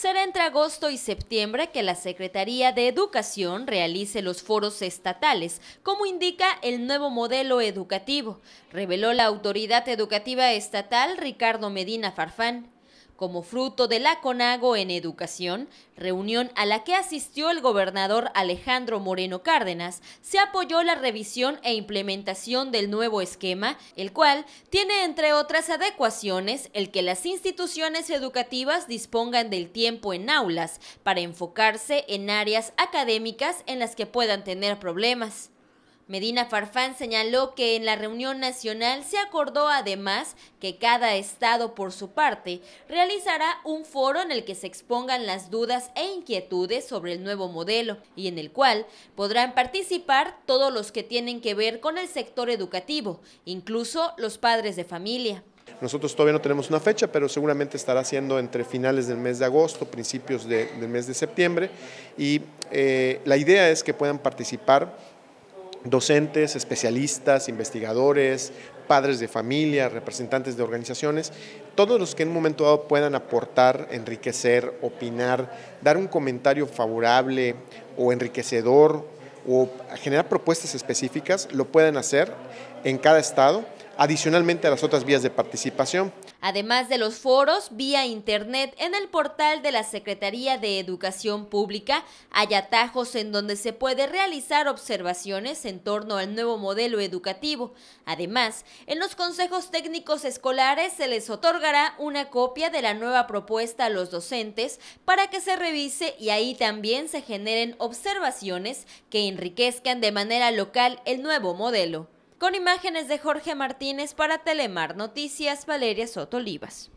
Será entre agosto y septiembre que la Secretaría de Educación realice los foros estatales, como indica el nuevo modelo educativo, reveló la autoridad educativa estatal Ricardo Medina Farfán como fruto de la CONAGO en Educación, reunión a la que asistió el gobernador Alejandro Moreno Cárdenas, se apoyó la revisión e implementación del nuevo esquema, el cual tiene entre otras adecuaciones el que las instituciones educativas dispongan del tiempo en aulas para enfocarse en áreas académicas en las que puedan tener problemas. Medina Farfán señaló que en la reunión nacional se acordó además que cada estado por su parte realizará un foro en el que se expongan las dudas e inquietudes sobre el nuevo modelo y en el cual podrán participar todos los que tienen que ver con el sector educativo, incluso los padres de familia. Nosotros todavía no tenemos una fecha, pero seguramente estará siendo entre finales del mes de agosto, principios del mes de septiembre. Y eh, la idea es que puedan participar docentes, especialistas, investigadores, padres de familia, representantes de organizaciones, todos los que en un momento dado puedan aportar, enriquecer, opinar, dar un comentario favorable o enriquecedor o generar propuestas específicas, lo pueden hacer en cada estado adicionalmente a las otras vías de participación. Además de los foros, vía internet, en el portal de la Secretaría de Educación Pública hay atajos en donde se puede realizar observaciones en torno al nuevo modelo educativo. Además, en los consejos técnicos escolares se les otorgará una copia de la nueva propuesta a los docentes para que se revise y ahí también se generen observaciones que enriquezcan de manera local el nuevo modelo. Con imágenes de Jorge Martínez para Telemar Noticias, Valeria Soto Olivas.